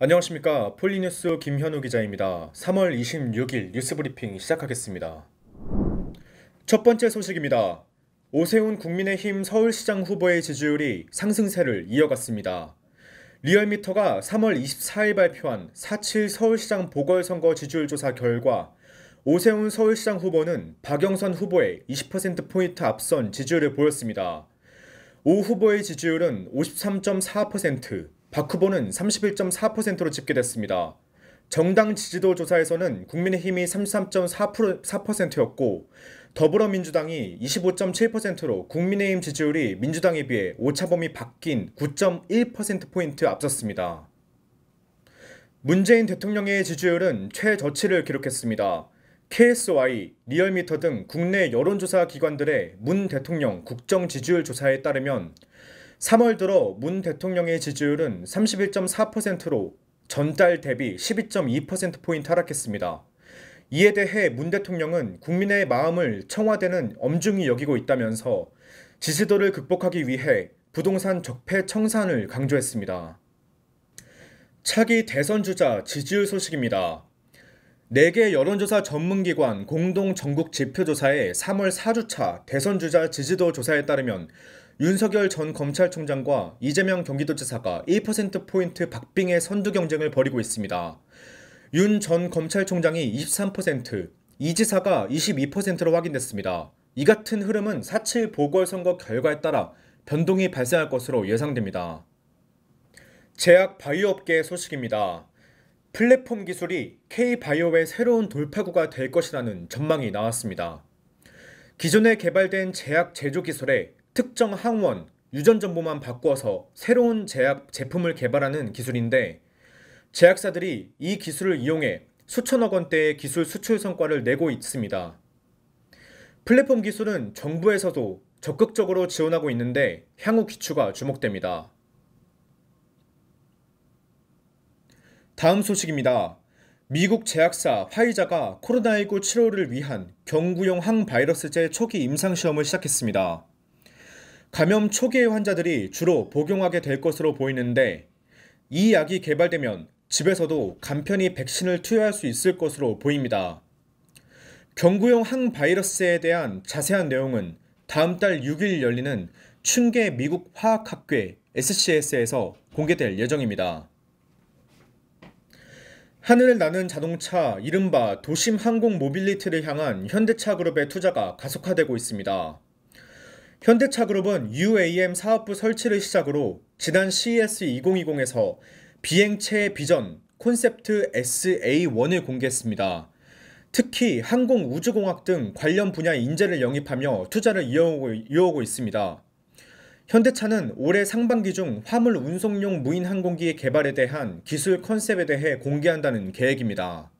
안녕하십니까 폴리뉴스 김현우 기자입니다. 3월 26일 뉴스브리핑 시작하겠습니다. 첫 번째 소식입니다. 오세훈 국민의힘 서울시장 후보의 지지율이 상승세를 이어갔습니다. 리얼미터가 3월 24일 발표한 4.7 서울시장 보궐선거 지지율조사 결과 오세훈 서울시장 후보는 박영선 후보의 20%포인트 앞선 지지율을 보였습니다. 오 후보의 지지율은 53.4%, 박 후보는 31.4%로 집계됐습니다. 정당 지지도 조사에서는 국민의힘이 33.4%였고 더불어민주당이 25.7%로 국민의힘 지지율이 민주당에 비해 오차범위 바뀐 9.1%포인트 앞섰습니다. 문재인 대통령의 지지율은 최저치를 기록했습니다. KSY, 리얼미터 등 국내 여론조사 기관들의 문 대통령 국정 지지율 조사에 따르면 3월 들어 문 대통령의 지지율은 31.4%로 전달 대비 12.2%포인트 하락했습니다. 이에 대해 문 대통령은 국민의 마음을 청와대는 엄중히 여기고 있다면서 지지도를 극복하기 위해 부동산 적폐 청산을 강조했습니다. 차기 대선 주자 지지율 소식입니다. 4개 여론조사 전문기관 공동 전국 지표조사의 3월 4주차 대선주자 지지도 조사에 따르면 윤석열 전 검찰총장과 이재명 경기도지사가 1%포인트 박빙의 선두 경쟁을 벌이고 있습니다. 윤 전 검찰총장이 23%, 이 지사가 22%로 확인됐습니다. 이 같은 흐름은 4.7 보궐선거 결과에 따라 변동이 발생할 것으로 예상됩니다. 제약 바이오업계 소식입니다. 플랫폼 기술이 K-바이오의 새로운 돌파구가 될 것이라는 전망이 나왔습니다. 기존에 개발된 제약 제조 기술에 특정 항원, 유전 정보만 바꿔서 새로운 제약 제품을 개발하는 기술인데 제약사들이 이 기술을 이용해 수천억 원대의 기술 수출 성과를 내고 있습니다. 플랫폼 기술은 정부에서도 적극적으로 지원하고 있는데 향후 기추가 주목됩니다. 다음 소식입니다. 미국 제약사 화이자가 코로나19 치료를 위한 경구용 항바이러스제 초기 임상시험을 시작했습니다. 감염 초기 의 환자들이 주로 복용하게 될 것으로 보이는데 이 약이 개발되면 집에서도 간편히 백신을 투여할 수 있을 것으로 보입니다. 경구용 항바이러스에 대한 자세한 내용은 다음 달 6일 열리는 춘계 미국 화학학회 SCS에서 공개될 예정입니다. 하늘을 나는 자동차, 이른바 도심 항공 모빌리티를 향한 현대차 그룹의 투자가 가속화되고 있습니다. 현대차그룹은 UAM 사업부 설치를 시작으로 지난 CES 2020에서 비행체의 비전 콘셉트 SA1을 공개했습니다. 특히 항공 우주공학 등 관련 분야 인재를 영입하며 투자를 이어오고, 이어오고 있습니다. 현대차는 올해 상반기 중 화물 운송용 무인 항공기의 개발에 대한 기술 컨셉에 대해 공개한다는 계획입니다.